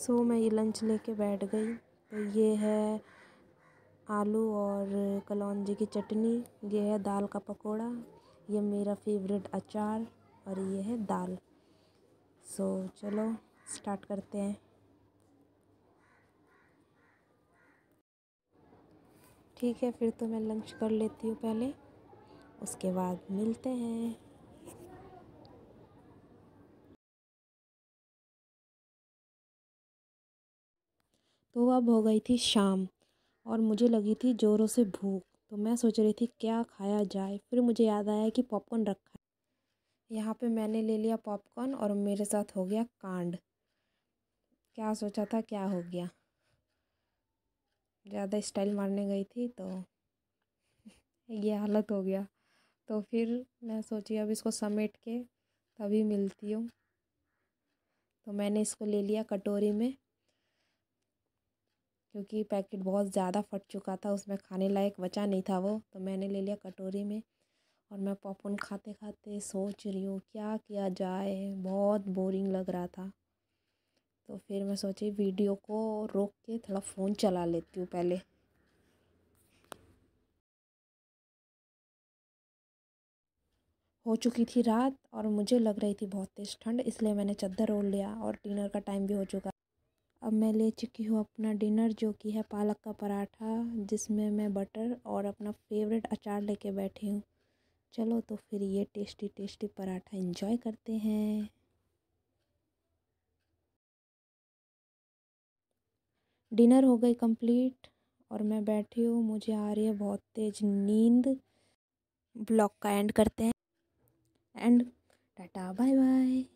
सो मैं ये लंच लेके बैठ गई तो ये है आलू और कलौजी की चटनी ये है दाल का पकोड़ा ये मेरा फेवरेट अचार और ये है दाल सो चलो स्टार्ट करते हैं ठीक है फिर तो मैं लंच कर लेती हूँ पहले उसके बाद मिलते हैं तो अब हो गई थी शाम और मुझे लगी थी ज़ोरों से भूख तो मैं सोच रही थी क्या खाया जाए फिर मुझे याद आया कि पॉपकॉर्न रखा है यहाँ पे मैंने ले लिया पॉपकॉर्न और मेरे साथ हो गया कांड क्या सोचा था क्या हो गया ज़्यादा स्टाइल मारने गई थी तो ये हालत हो गया तो फिर मैं सोची अब इसको समेट के तभी मिलती हूँ तो मैंने इसको ले लिया कटोरी में क्योंकि पैकेट बहुत ज़्यादा फट चुका था उसमें खाने लायक बचा नहीं था वो तो मैंने ले लिया कटोरी में और मैं पॉपकॉर्न खाते खाते सोच रही हूँ क्या किया जाए बहुत बोरिंग लग रहा था तो फिर मैं सोची वीडियो को रोक के थोड़ा फ़ोन चला लेती हूँ पहले हो चुकी थी रात और मुझे लग रही थी बहुत तेज़ ठंड इसलिए मैंने चादर ओढ़ लिया और डिनर का टाइम भी हो चुका अब मैं ले चुकी हूँ अपना डिनर जो कि है पालक का पराठा जिसमें मैं बटर और अपना फेवरेट अचार लेके बैठी हूँ चलो तो फिर ये टेस्टी टेस्टी पराठा इन्जॉय करते हैं डिनर हो गई कंप्लीट और मैं बैठी हूँ मुझे आ रही है बहुत तेज़ नींद ब्लॉग का एंड करते हैं एंड टाटा बाय बाय